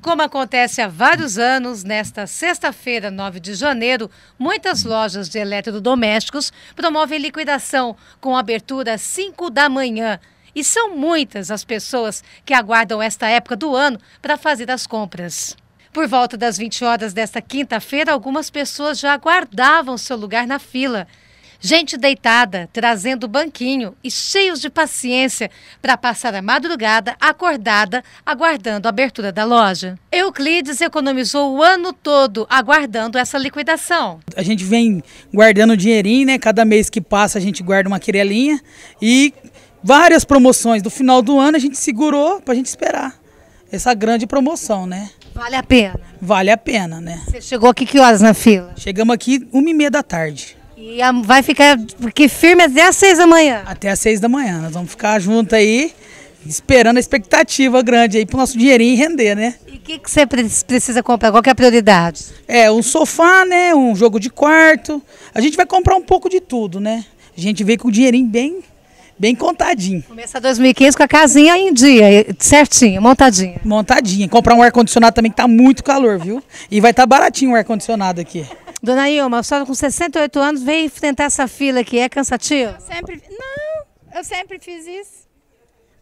Como acontece há vários anos, nesta sexta-feira, 9 de janeiro, muitas lojas de eletrodomésticos promovem liquidação com abertura às 5 da manhã. E são muitas as pessoas que aguardam esta época do ano para fazer as compras. Por volta das 20 horas desta quinta-feira, algumas pessoas já aguardavam seu lugar na fila gente deitada, trazendo banquinho e cheios de paciência para passar a madrugada acordada, aguardando a abertura da loja. Euclides economizou o ano todo aguardando essa liquidação. A gente vem guardando dinheirinho, né? Cada mês que passa a gente guarda uma querelinha e várias promoções do final do ano a gente segurou para a gente esperar essa grande promoção, né? Vale a pena. Vale a pena, né? Você chegou aqui que horas na fila? Chegamos aqui uma e meia da tarde. E vai ficar porque firme até às seis da manhã. Até às seis da manhã. Nós vamos ficar junto aí, esperando a expectativa grande aí pro nosso dinheirinho render, né? E o que, você precisa comprar? Qual que é a prioridade? É, um sofá, né? Um jogo de quarto. A gente vai comprar um pouco de tudo, né? A gente veio com o dinheirinho bem bem contadinho. Começa 2015 com a casinha em dia, certinha, montadinha. Montadinha. Comprar um ar-condicionado também que tá muito calor, viu? E vai estar tá baratinho o ar-condicionado aqui. Dona Ilma, a senhora com 68 anos vem enfrentar essa fila que é cansativo? Eu sempre, não, eu sempre fiz isso.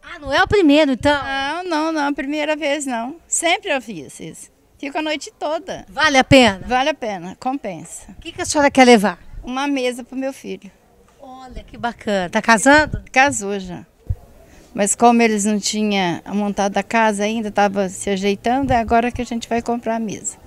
Ah, não é o primeiro, então? Não, não, não, primeira vez não. Sempre eu fiz isso. Fico a noite toda. Vale a pena? Vale a pena, compensa. O que, que a senhora quer levar? Uma mesa para o meu filho. Olha, que bacana. Tá casando? Casou já. Mas como eles não tinham montado a casa ainda, estava se ajeitando, é agora que a gente vai comprar a mesa.